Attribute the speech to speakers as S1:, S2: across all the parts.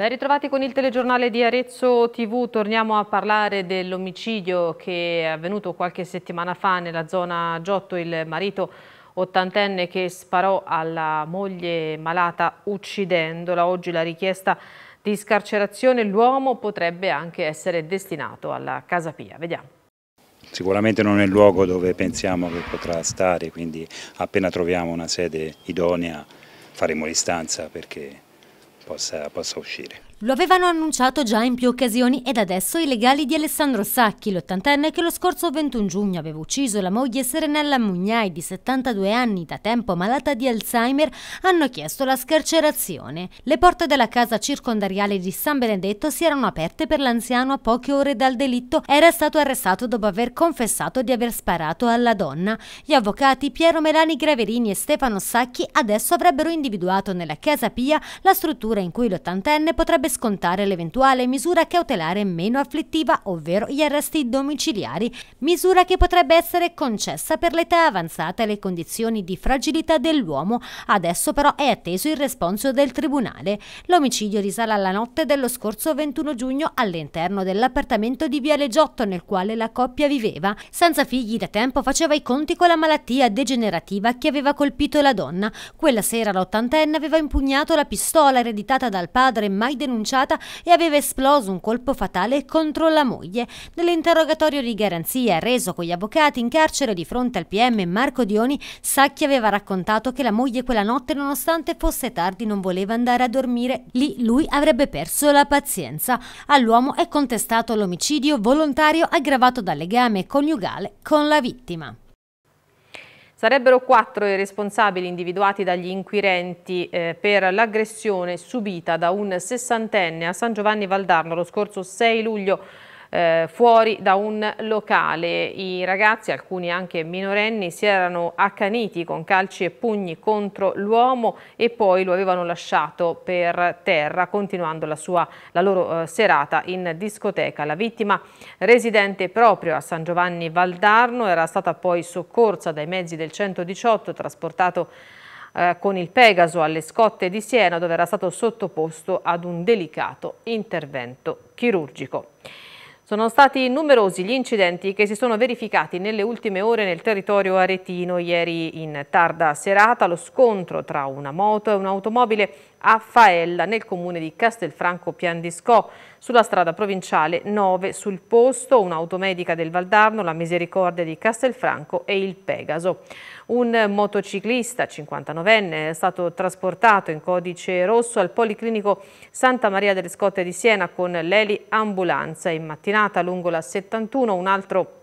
S1: Ben ritrovati con il telegiornale di Arezzo TV, torniamo a parlare dell'omicidio che è avvenuto qualche settimana fa nella zona Giotto, il marito ottantenne che sparò alla moglie malata uccidendola, oggi la richiesta di scarcerazione, l'uomo potrebbe anche essere destinato alla Casa Pia, vediamo.
S2: Sicuramente non è il luogo dove pensiamo che potrà stare, quindi appena troviamo una sede idonea faremo l'istanza perché poate să aibă sfârșire.
S3: Lo avevano annunciato già in più occasioni ed adesso i legali di Alessandro Sacchi, l'ottantenne che lo scorso 21 giugno aveva ucciso la moglie Serenella Mugnai di 72 anni, da tempo malata di Alzheimer, hanno chiesto la scarcerazione. Le porte della casa circondariale di San Benedetto si erano aperte per l'anziano a poche ore dal delitto. Era stato arrestato dopo aver confessato di aver sparato alla donna. Gli avvocati Piero Melani Graverini e Stefano Sacchi adesso avrebbero individuato nella Casa Pia la struttura in cui l'ottantenne potrebbe scontare l'eventuale misura cautelare meno afflittiva, ovvero gli arresti domiciliari, misura che potrebbe essere concessa per l'età avanzata e le condizioni di fragilità dell'uomo. Adesso però è atteso il responso del Tribunale. L'omicidio risale alla notte dello scorso 21 giugno all'interno dell'appartamento di Viale Giotto nel quale la coppia viveva. Senza figli da tempo faceva i conti con la malattia degenerativa che aveva colpito la donna. Quella sera l'ottantenne aveva impugnato la pistola ereditata dal padre mai denunciata denunciata e aveva esploso un colpo fatale contro la moglie. Nell'interrogatorio di garanzia reso con gli avvocati in carcere di fronte al PM Marco Dioni, Sacchi aveva raccontato che la moglie quella notte, nonostante fosse tardi, non voleva andare a dormire. Lì lui avrebbe perso la pazienza. All'uomo è contestato l'omicidio volontario aggravato dal legame coniugale con la vittima.
S1: Sarebbero quattro i responsabili individuati dagli inquirenti eh, per l'aggressione subita da un sessantenne a San Giovanni Valdarno lo scorso 6 luglio eh, fuori da un locale. I ragazzi, alcuni anche minorenni, si erano accaniti con calci e pugni contro l'uomo e poi lo avevano lasciato per terra continuando la, sua, la loro eh, serata in discoteca. La vittima residente proprio a San Giovanni Valdarno era stata poi soccorsa dai mezzi del 118 trasportato eh, con il Pegaso alle scotte di Siena dove era stato sottoposto ad un delicato intervento chirurgico. Sono stati numerosi gli incidenti che si sono verificati nelle ultime ore nel territorio aretino. Ieri in tarda serata lo scontro tra una moto e un'automobile a Faella nel comune di Castelfranco Piandiscò sulla strada provinciale 9 sul posto un'automedica del Valdarno, la Misericordia di Castelfranco e il Pegaso. Un motociclista 59enne è stato trasportato in codice rosso al Policlinico Santa Maria delle Scotte di Siena con l'eli ambulanza in mattinata scatenata lungo la 71, un altro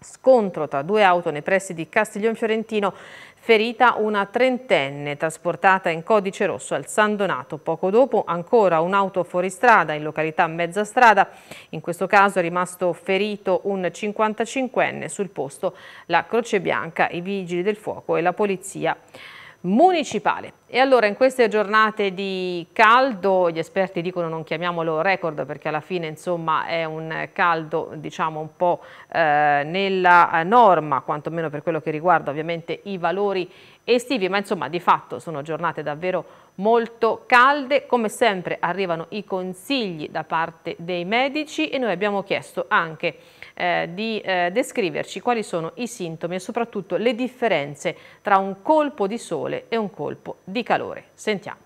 S1: scontro tra due auto nei pressi di Castiglion Fiorentino, ferita una trentenne trasportata in codice rosso al San Donato. Poco dopo ancora un'auto fuoristrada in località Mezzastrada, in questo caso è rimasto ferito un 55enne sul posto, la Croce Bianca, i Vigili del Fuoco e la Polizia municipale. E allora in queste giornate di caldo, gli esperti dicono non chiamiamolo record perché alla fine insomma è un caldo diciamo un po' eh, nella norma, quantomeno per quello che riguarda ovviamente i valori estivi, ma insomma di fatto sono giornate davvero molto calde. Come sempre arrivano i consigli da parte dei medici e noi abbiamo chiesto anche eh, di eh, descriverci quali sono i sintomi e soprattutto le differenze tra un colpo di sole e un colpo di calore. Sentiamo.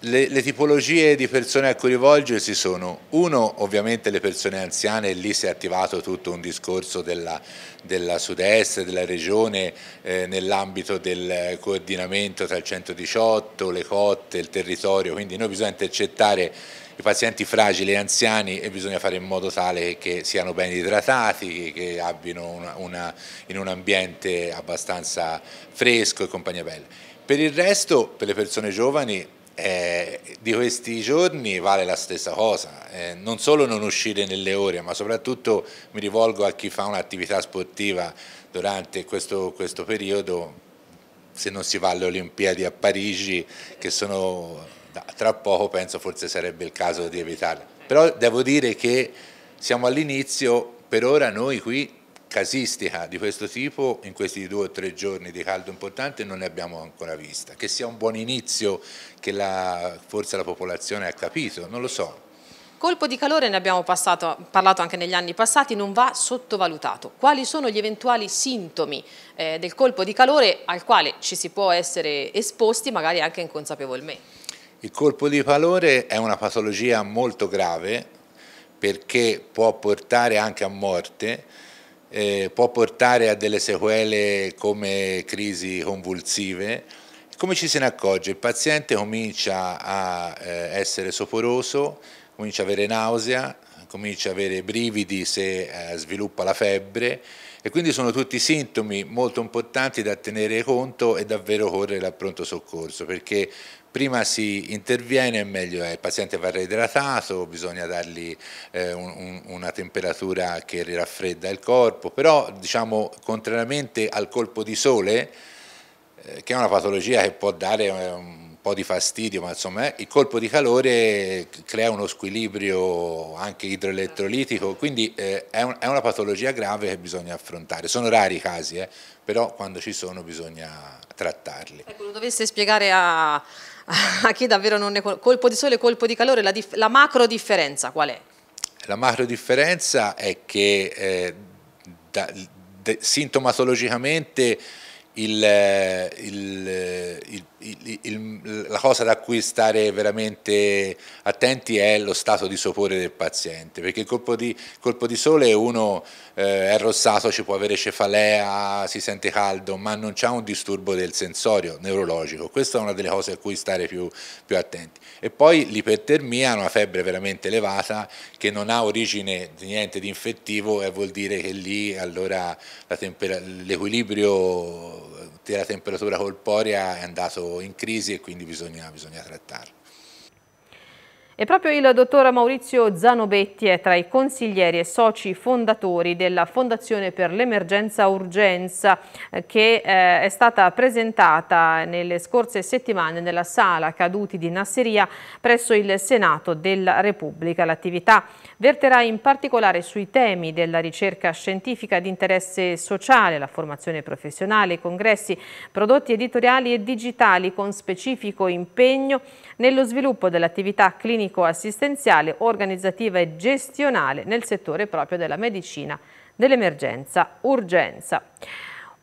S4: Le, le, tipologie di persone a cui rivolgersi sono uno ovviamente le persone anziane, lì si è attivato tutto un discorso della, della sud-est, della regione eh, nell'ambito del coordinamento tra il 118, le cotte, il territorio, quindi noi bisogna intercettare i pazienti fragili e anziani e bisogna fare in modo tale che siano ben idratati, che abbiano una, una, in un ambiente abbastanza fresco e compagnia bella. Per il resto, per le persone giovani, eh, di questi giorni vale la stessa cosa, eh, non solo non uscire nelle ore, ma soprattutto mi rivolgo a chi fa un'attività sportiva durante questo, questo periodo, se non si va alle Olimpiadi a Parigi, che sono tra poco, penso forse sarebbe il caso di evitarle. Però devo dire che siamo all'inizio, per ora noi qui casistica di questo tipo in questi due o tre giorni di caldo importante non ne abbiamo ancora vista. Che sia un buon inizio, che la, forse la popolazione ha capito, non lo so.
S1: Colpo di calore ne abbiamo passato, parlato anche negli anni passati, non va sottovalutato. Quali sono gli eventuali sintomi eh, del colpo di calore al quale ci si può essere esposti magari anche inconsapevolmente?
S4: Il colpo di calore è una patologia molto grave perché può portare anche a morte eh, può portare a delle sequele come crisi convulsive. Come ci se ne accorge? Il paziente comincia a eh, essere soporoso, comincia a avere nausea, comincia a avere brividi se eh, sviluppa la febbre e quindi sono tutti sintomi molto importanti da tenere conto e davvero correre al pronto soccorso perché prima si interviene meglio è, il paziente va reidratato, bisogna dargli eh, un, una temperatura che riraffredda il corpo, però diciamo contrariamente al colpo di sole, eh, che è una patologia che può dare eh, un po' di fastidio, ma insomma eh, il colpo di calore crea uno squilibrio anche idroelettrolitico, quindi eh, è, un, è, una patologia grave che bisogna affrontare. Sono rari i casi, eh, però quando ci sono bisogna trattarli.
S1: Ecco, lo dovesse spiegare a a chi davvero non ne conosce, colpo di sole, colpo di calore, la, la, macro differenza qual è?
S4: La macro differenza è che eh, da, de, sintomatologicamente eh, eh, il, il, il, la cosa da cui stare veramente attenti è lo stato di sopore del paziente, perché il colpo di, colpo di sole uno eh, è rossato, ci può avere cefalea, si sente caldo, ma non c'è un disturbo del sensorio neurologico, questa è una delle cose a cui stare più, più attenti e poi l'ipertermia è una febbre veramente elevata che non ha origine di niente di infettivo e vuol dire che lì allora l'equilibrio della temperatura corporea è andato in crisi e quindi bisogna, bisogna trattarlo.
S1: E proprio il dottor Maurizio Zanobetti è tra i consiglieri e soci fondatori della Fondazione per l'Emergenza Urgenza eh, che eh, è stata presentata nelle scorse settimane nella sala caduti di Nasseria presso il Senato della Repubblica. L'attività Verterà in particolare sui temi della ricerca scientifica di interesse sociale, la formazione professionale, i congressi, prodotti editoriali e digitali con specifico impegno nello sviluppo dell'attività clinico-assistenziale, organizzativa e gestionale nel settore proprio della medicina dell'emergenza-urgenza.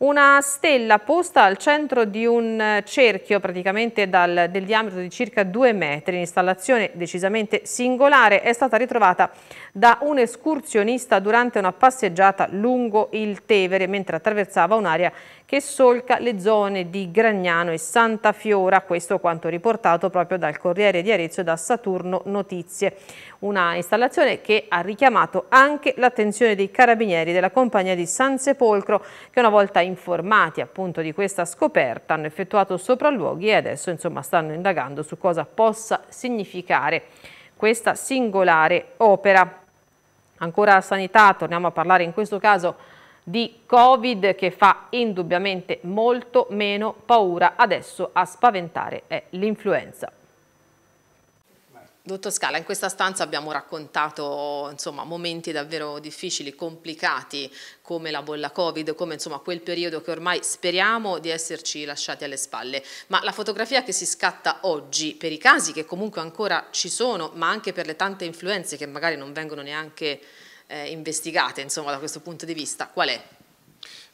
S1: Una stella posta al centro di un eh, cerchio praticamente dal, del diametro di circa 2 metri, installazione decisamente singolare è stata ritrovata da un escursionista durante una passeggiata lungo il Tevere mentre attraversava un'area che solca le zone di Gragnano e Santa Fiora, questo quanto riportato proprio dal Corriere di Arezzo e da Saturno Notizie, una installazione che ha richiamato anche l'attenzione dei carabinieri della compagnia di San Sepolcro che una volta informati appunto di questa scoperta hanno effettuato sopralluoghi e adesso insomma stanno indagando su cosa possa significare questa singolare opera. Ancora sanità, torniamo a parlare in questo caso di Covid che fa indubbiamente molto meno paura adesso a spaventare è l'influenza. Dottor Scala, in questa stanza abbiamo raccontato insomma, momenti davvero difficili, complicati, come la bolla Covid, come insomma, quel periodo che ormai speriamo di esserci lasciati alle spalle. Ma la fotografia che si scatta oggi per i casi che comunque ancora ci sono, ma anche per le tante influenze che magari non vengono neanche eh, investigate insomma, da questo punto di vista, qual è?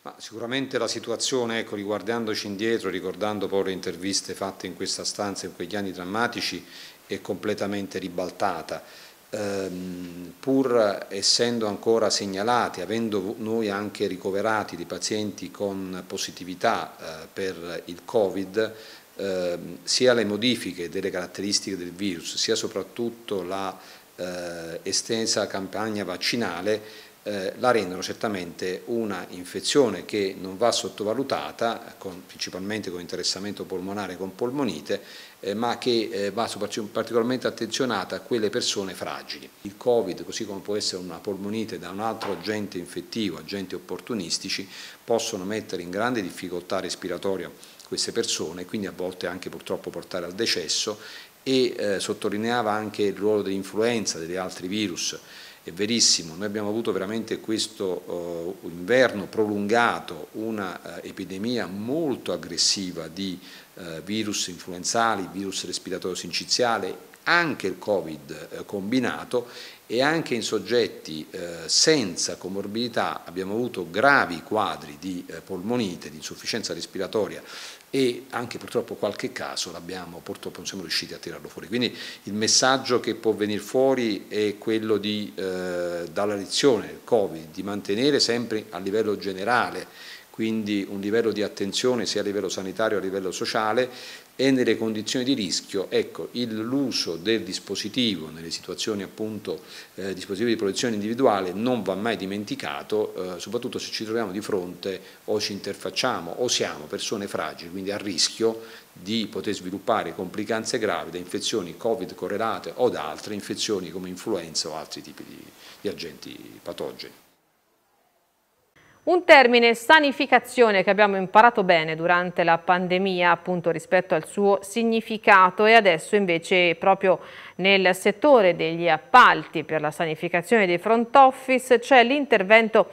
S5: Ma sicuramente la situazione, ecco, riguardandoci indietro, ricordando poi le interviste fatte in questa stanza in quegli anni drammatici, è completamente ribaltata. Ehm, pur essendo ancora segnalati, avendo noi anche ricoverati dei pazienti con positività eh, per il Covid, eh, sia le modifiche delle caratteristiche del virus, sia soprattutto la eh, estensa campagna vaccinale eh, la rendono certamente una infezione che non va sottovalutata, con, principalmente con interessamento polmonare con polmonite, eh, ma che eh, va particolarmente attenzionata a quelle persone fragili. Il Covid, così come può essere una polmonite da un altro agente infettivo, agenti opportunistici, possono mettere in grande difficoltà respiratoria queste persone, quindi a volte anche purtroppo portare al decesso e eh, sottolineava anche il ruolo dell'influenza, degli altri virus. È verissimo, noi abbiamo avuto veramente questo eh, inverno prolungato, un'epidemia eh, molto aggressiva di eh, virus influenzali, virus respiratorio sinciziale anche il Covid eh, combinato e anche in soggetti eh, senza comorbidità abbiamo avuto gravi quadri di eh, polmonite, di insufficienza respiratoria e anche purtroppo qualche caso l'abbiamo, purtroppo non siamo riusciti a tirarlo fuori. Quindi il messaggio che può venire fuori è quello di, eh, dalla lezione del Covid, di mantenere sempre a livello generale quindi un livello di attenzione sia a livello sanitario che a livello sociale e nelle condizioni di rischio, ecco, l'uso del dispositivo nelle situazioni appunto eh, dispositivi di protezione individuale non va mai dimenticato, eh, soprattutto se ci troviamo di fronte o ci interfacciamo o siamo persone fragili, quindi a rischio di poter sviluppare complicanze gravi da infezioni covid correlate o da altre infezioni come influenza o altri tipi di, di agenti patogeni.
S1: Un termine sanificazione che abbiamo imparato bene durante la pandemia appunto rispetto al suo significato e adesso invece proprio nel settore degli appalti per la sanificazione dei front office c'è l'intervento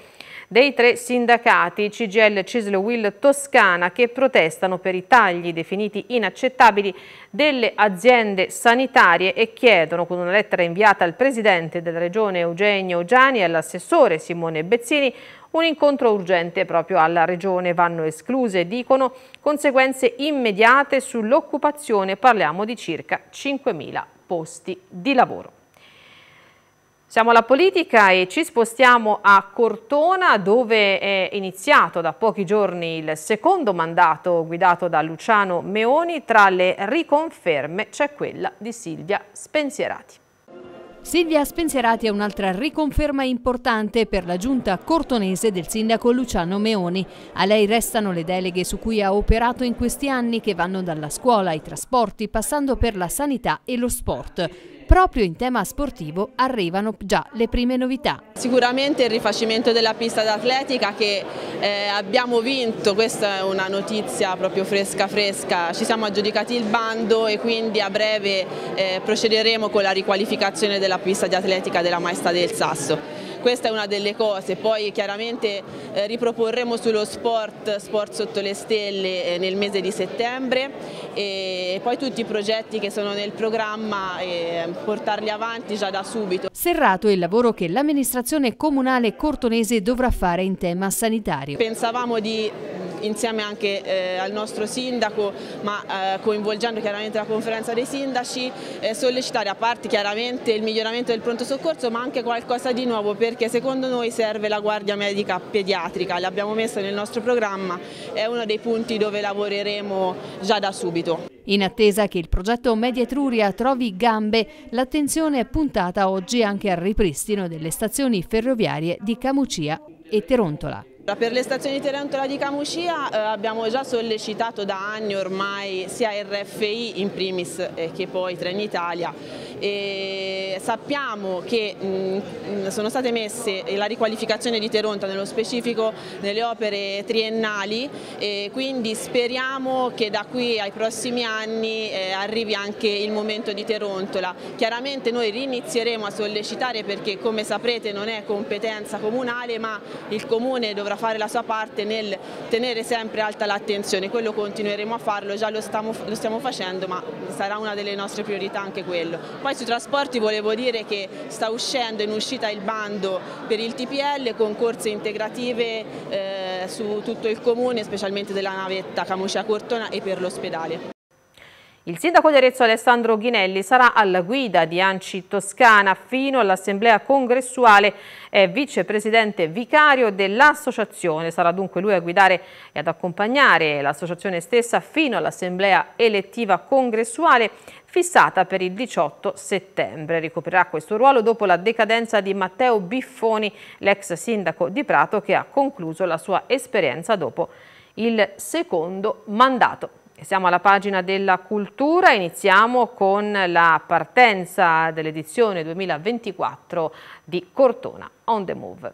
S1: dei tre sindacati CGL Cislo Will Toscana che protestano per i tagli definiti inaccettabili delle aziende sanitarie e chiedono con una lettera inviata al presidente della regione Eugenio Giani e all'assessore Simone Bezzini un incontro urgente proprio alla regione. Vanno escluse, dicono, conseguenze immediate sull'occupazione, parliamo di circa 5.000 posti di lavoro. Siamo alla politica e ci spostiamo a Cortona dove è iniziato da pochi giorni il secondo mandato guidato da Luciano Meoni. Tra le riconferme c'è quella di Silvia Spensierati. Silvia Spensierati è un'altra riconferma importante per la giunta cortonese del sindaco Luciano Meoni. A lei restano le deleghe su cui ha operato in questi anni che vanno dalla scuola ai trasporti passando per la sanità e lo sport. Proprio in tema sportivo arrivano già le prime novità. Sicuramente il rifacimento della pista d'atletica che
S6: eh, abbiamo vinto, questa è una notizia proprio fresca fresca, ci siamo aggiudicati il bando e quindi a breve eh, procederemo con la riqualificazione della pista di atletica della Maestà del Sasso questa è una delle cose, poi chiaramente eh, riproporremo sullo sport, sport sotto le stelle eh, nel mese di settembre e poi tutti i progetti che sono nel programma e portarli avanti già da subito.
S1: Serrato è il lavoro che l'amministrazione comunale cortonese dovrà fare in tema sanitario.
S6: Pensavamo di insieme anche eh, al nostro sindaco, ma eh, coinvolgendo chiaramente la conferenza dei sindaci, eh, sollecitare a parte chiaramente il miglioramento del pronto soccorso, ma anche qualcosa di nuovo per perché secondo noi serve la guardia medica pediatrica, l'abbiamo messa nel nostro programma, è uno dei punti dove lavoreremo già da subito.
S1: In attesa che il progetto Media Etruria trovi gambe, l'attenzione è puntata oggi anche al ripristino delle stazioni ferroviarie di Camucia e Terontola.
S6: Per le stazioni Terentola di Camucia eh, abbiamo già sollecitato da anni ormai sia RFI in primis eh, che poi Trenitalia e sappiamo che mh, mm, mm, sono state messe la riqualificazione di Teronta nello specifico nelle opere triennali e quindi speriamo che da qui ai prossimi anni eh, arrivi anche il momento di Terontola. Chiaramente noi rinizieremo a sollecitare perché come saprete non è competenza comunale ma il comune dovrà potrà fare la sua parte nel tenere sempre alta l'attenzione, quello continueremo a farlo, già lo stiamo, lo stiamo facendo ma sarà una delle nostre priorità anche quello. Poi sui trasporti volevo dire che sta uscendo in uscita il bando per il TPL con corse integrative
S1: eh, su tutto il comune, specialmente della navetta Camuscia Cortona e per l'ospedale. Il sindaco di Arezzo Alessandro Ghinelli sarà alla guida di Anci Toscana fino all'assemblea congressuale, e vicepresidente vicario dell'associazione, sarà dunque lui a guidare e ad accompagnare l'associazione stessa fino all'assemblea elettiva congressuale fissata per il 18 settembre. Ricoprirà questo ruolo dopo la decadenza di Matteo Biffoni, l'ex sindaco di Prato che ha concluso la sua esperienza dopo il secondo mandato. Siamo alla pagina della cultura, iniziamo con la partenza dell'edizione 2024 di Cortona On The Move.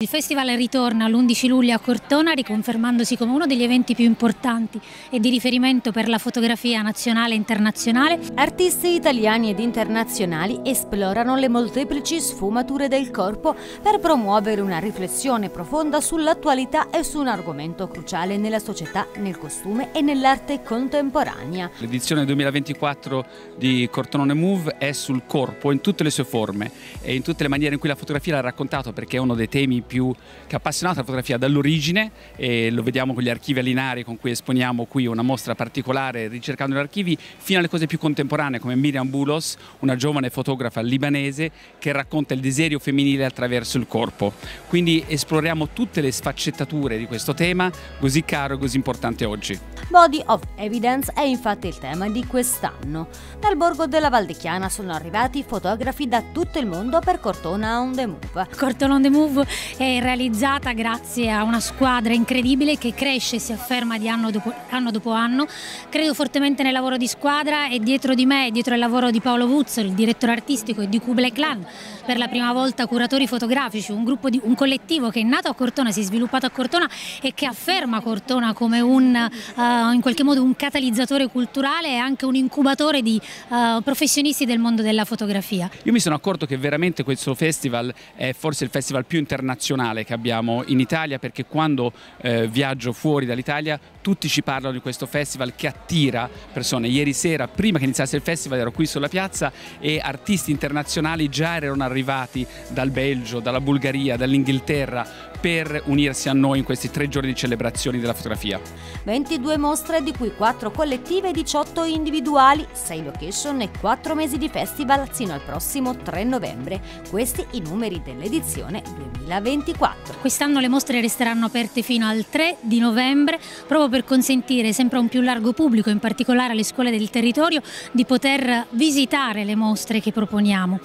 S3: Il festival ritorna l'11 luglio a Cortona riconfermandosi come uno degli eventi più importanti e di riferimento per la fotografia nazionale e internazionale. Artisti italiani ed internazionali esplorano le molteplici sfumature del corpo per promuovere una riflessione profonda sull'attualità e su un argomento cruciale nella società, nel costume e nell'arte contemporanea.
S2: L'edizione 2024 di Cortonone Move è sul corpo in tutte le sue forme e in tutte le maniere in cui la fotografia l'ha raccontato perché è uno dei temi più che appassionato alla fotografia dall'origine e lo vediamo con gli archivi allinari con cui esponiamo qui una mostra particolare ricercando gli archivi fino alle cose più contemporanee come Miriam Boulos, una giovane fotografa libanese che racconta il desiderio femminile attraverso il corpo. Quindi esploriamo tutte le sfaccettature di questo tema così caro e così importante oggi.
S3: Body of Evidence è infatti il tema di quest'anno. Dal borgo della Valdecchiana sono arrivati fotografi da tutto il mondo per Cortona on the Move. Cortona on the Move è realizzata grazie a una squadra incredibile che cresce e si afferma di anno dopo, anno dopo anno. Credo fortemente nel lavoro di squadra e dietro di me, dietro il lavoro di Paolo Vuzzo, il direttore artistico e di Kublai Clan, per la prima volta curatori fotografici, un, di, un collettivo che è nato a Cortona, si è sviluppato a Cortona e che afferma Cortona come un, uh, in qualche modo un catalizzatore culturale e anche un incubatore di uh, professionisti del mondo della fotografia.
S2: Io mi sono accorto che veramente questo festival è forse il festival più internazionale nazionale che abbiamo in Italia perché quando eh, viaggio fuori dall'Italia tutti ci parlano di questo festival che attira persone. Ieri sera, prima che iniziasse il festival, ero qui sulla piazza e artisti internazionali già erano arrivati dal Belgio, dalla Bulgaria, dall'Inghilterra per unirsi a noi in questi tre giorni di celebrazioni della fotografia.
S3: 22 mostre, di cui 4 collettive e 18 individuali, 6 location e 4 mesi di festival fino al prossimo 3 novembre. Questi i numeri dell'edizione 2024. Quest'anno le mostre resteranno aperte fino al 3 di novembre, proprio per per consentire sempre a un più largo pubblico, in particolare alle scuole del territorio, di poter visitare le mostre che proponiamo.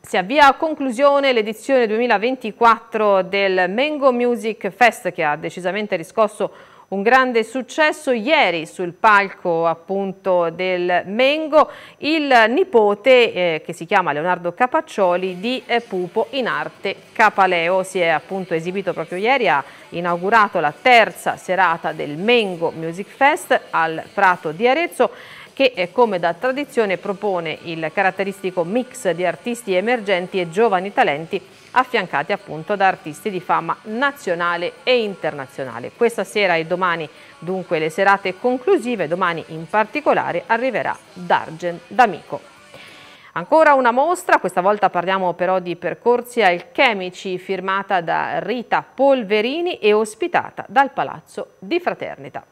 S1: Si avvia a conclusione l'edizione 2024 del Mango Music Fest che ha decisamente riscosso un grande successo ieri sul palco appunto del Mengo il nipote eh, che si chiama Leonardo Capaccioli di eh, Pupo in arte Capaleo si è appunto esibito proprio ieri ha inaugurato la terza serata del Mengo Music Fest al Prato di Arezzo che eh, come da tradizione propone il caratteristico mix di artisti emergenti e giovani talenti affiancati appunto da artisti di fama nazionale e internazionale. Questa sera e domani dunque le serate conclusive, domani in particolare arriverà Dargen D'Amico. Ancora una mostra, questa volta parliamo però di percorsi alchemici firmata da Rita Polverini e ospitata dal Palazzo di Fraternita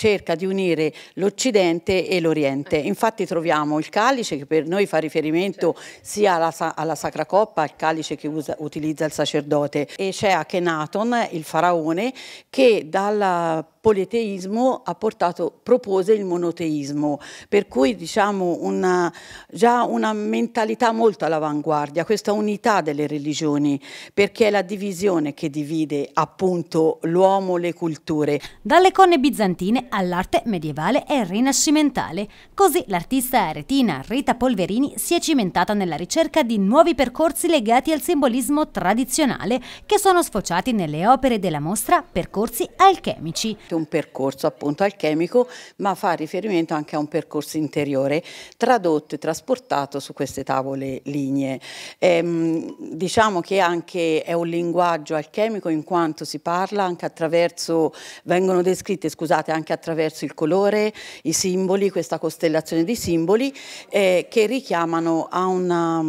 S7: cerca di unire l'Occidente e l'Oriente. Infatti troviamo il calice che per noi fa riferimento sia alla, alla Sacra Coppa, il calice che usa, utilizza il sacerdote, e c'è Akhenaton, il faraone, che dalla politeismo ha portato, propose il monoteismo, per cui diciamo una, già una mentalità molto all'avanguardia, questa unità delle religioni, perché è la
S3: divisione che divide appunto l'uomo, le culture. Dalle conne bizantine all'arte medievale e rinascimentale, così l'artista aretina Rita Polverini si è cimentata nella ricerca di nuovi percorsi legati al simbolismo tradizionale che sono sfociati nelle opere della mostra Percorsi alchemici parte un percorso appunto
S7: alchemico, ma fa riferimento anche a un percorso interiore tradotto e trasportato su queste tavole lignee. Ehm, diciamo che anche è un linguaggio alchemico in quanto si parla anche attraverso, vengono descritte scusate, anche attraverso il colore, i simboli, questa costellazione di simboli eh, che richiamano a una,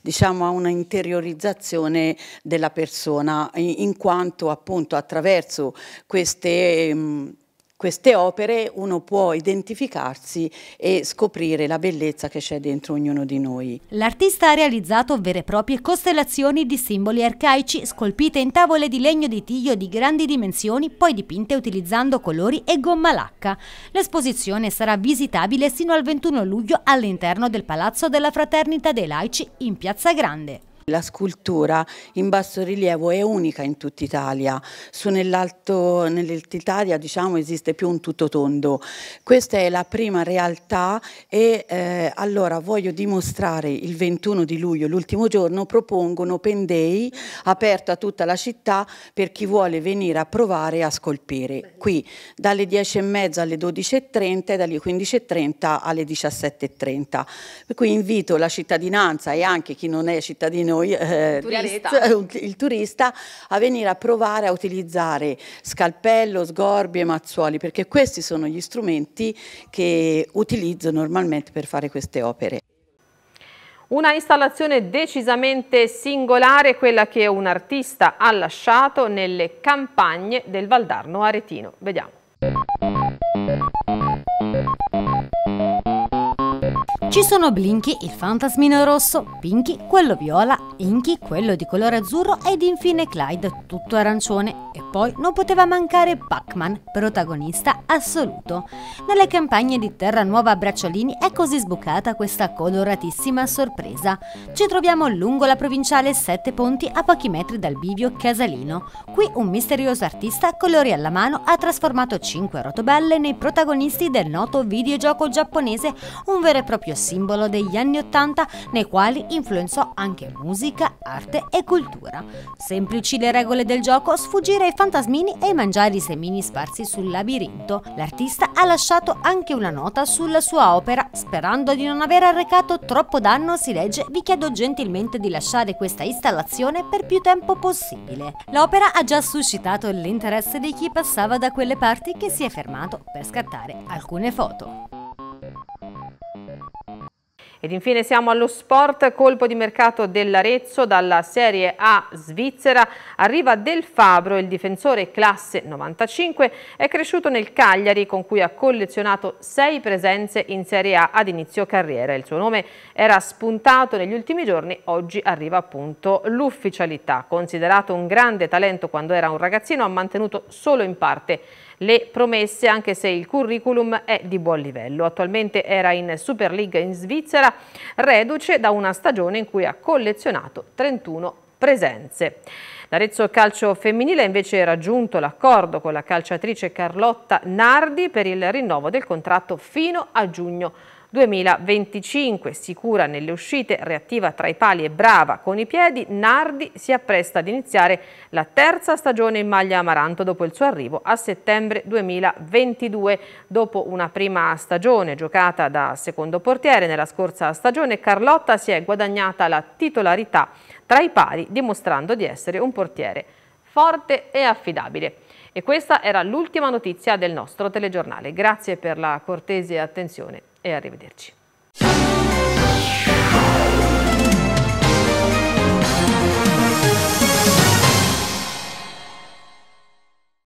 S7: diciamo, a una interiorizzazione della persona in, in quanto appunto attraverso queste ehm, con ehm, queste opere uno può identificarsi e scoprire la bellezza che c'è dentro ognuno di noi.
S3: L'artista ha realizzato vere e proprie costellazioni di simboli arcaici scolpite in tavole di legno di tiglio di grandi dimensioni, poi dipinte utilizzando colori e gomma lacca. L'esposizione sarà visitabile sino al 21 luglio all'interno del Palazzo della Fraternita dei Laici in Piazza Grande.
S7: La scultura in basso rilievo è unica in tutta Italia, su nell'alto nell'Italia diciamo, esiste più un tutto tondo. Questa è la prima realtà e eh, allora voglio dimostrare il 21 di luglio, l'ultimo giorno, propongo un open day aperto a tutta la città per chi vuole venire a provare a scolpire. Qui dalle 10.30 alle 12.30 e dalle 15.30 alle 17.30. Per cui invito la cittadinanza e anche chi non è cittadino noi, eh, il turista, a venire a provare a utilizzare scalpello, sgorbi e mazzuoli, perché questi sono gli strumenti che utilizzo normalmente per fare queste opere.
S1: Una installazione decisamente singolare, quella che un artista ha lasciato nelle campagne del Valdarno Aretino. Vediamo.
S3: Ci sono Blinky, il fantasmino rosso, Pinky, quello viola, Inky, quello di colore azzurro ed infine Clyde, tutto arancione. E poi non poteva mancare Pac-Man, protagonista assoluto. Nelle campagne di Terra Nuova a Bracciolini è così sbucata questa coloratissima sorpresa. Ci troviamo lungo la provinciale Sette Ponti a pochi metri dal bivio Casalino. Qui un misterioso artista, colori alla mano, ha trasformato cinque rotobelle nei protagonisti del noto videogioco giapponese, un vero e proprio simbolo degli anni Ottanta nei quali influenzò anche musica, arte e cultura. Semplici le regole del gioco, sfuggire ai fantasmini e mangiare i semini sparsi sul labirinto. L'artista ha lasciato anche una nota sulla sua opera, sperando di non aver arrecato troppo danno, si legge, vi chiedo gentilmente di lasciare questa installazione per più tempo possibile. L'opera ha già suscitato l'interesse di chi passava da quelle parti che si è fermato per scattare alcune foto. Ed infine siamo
S1: allo sport, colpo di mercato dell'Arezzo dalla Serie A svizzera, arriva Del Fabro, il difensore classe 95, è cresciuto nel Cagliari con cui ha collezionato sei presenze in Serie A ad inizio carriera. Il suo nome era spuntato negli ultimi giorni, oggi arriva appunto l'ufficialità. Considerato un grande talento quando era un ragazzino, ha mantenuto solo in parte le promesse anche se il curriculum è di buon livello. Attualmente era in Super League in Svizzera, reduce da una stagione in cui ha collezionato 31 presenze. L'Arezzo Calcio Femminile ha invece raggiunto l'accordo con la calciatrice Carlotta Nardi per il rinnovo del contratto fino a giugno 2025, sicura nelle uscite, reattiva tra i pali e brava con i piedi, Nardi si appresta ad iniziare la terza stagione in maglia amaranto dopo il suo arrivo a settembre 2022. Dopo una prima stagione giocata da secondo portiere nella scorsa stagione, Carlotta si è guadagnata la titolarità tra i pali, dimostrando di essere un portiere forte e affidabile. E questa era l'ultima notizia del nostro telegiornale. Grazie per la cortese attenzione e arrivederci.